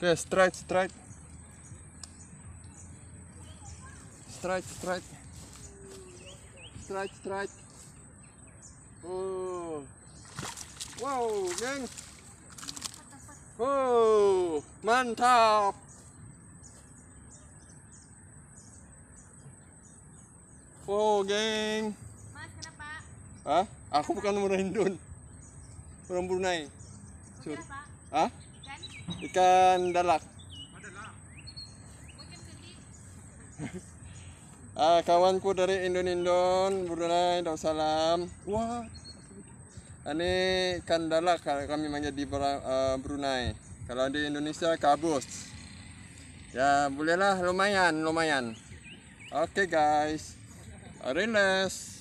Oke, strike, strike. Strike, strike. Strike, strike. Oh. Wow, geng. Oh, mantap. Wow, oh, geng. Mas, kenapa? Hah? Aku bukan orang Indon. Orang Brunei. Kenapa? Hah? Ikan dalak. ah, kawanku dari Indonindon, Brunei Darussalam. Wah. Ini ikan dalak kami manggil di eh, Brunei. Kalau di Indonesia kabus. Ya, bolehlah lumayan, lumayan. Oke, okay, guys. Relax.